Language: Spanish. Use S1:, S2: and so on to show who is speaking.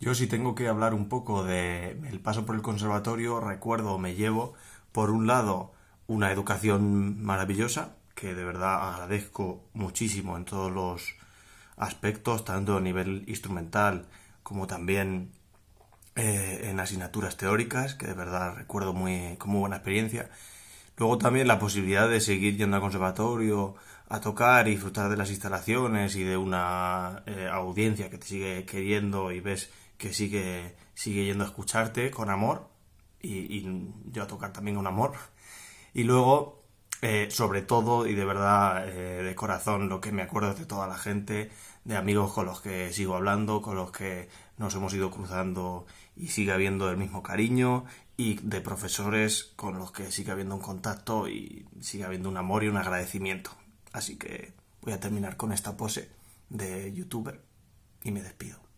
S1: Yo si tengo que hablar un poco de el paso por el conservatorio, recuerdo, me llevo, por un lado, una educación maravillosa, que de verdad agradezco muchísimo en todos los aspectos, tanto a nivel instrumental como también eh, en asignaturas teóricas, que de verdad recuerdo muy, como buena experiencia. Luego también la posibilidad de seguir yendo al conservatorio, a tocar y disfrutar de las instalaciones y de una eh, audiencia que te sigue queriendo y ves que sigue, sigue yendo a escucharte con amor y, yo a tocar también con amor. Y luego, eh, sobre todo y de verdad eh, de corazón, lo que me acuerdo es de toda la gente, de amigos con los que sigo hablando, con los que nos hemos ido cruzando y sigue habiendo el mismo cariño y de profesores con los que sigue habiendo un contacto y sigue habiendo un amor y un agradecimiento. Así que voy a terminar con esta pose de youtuber y me despido.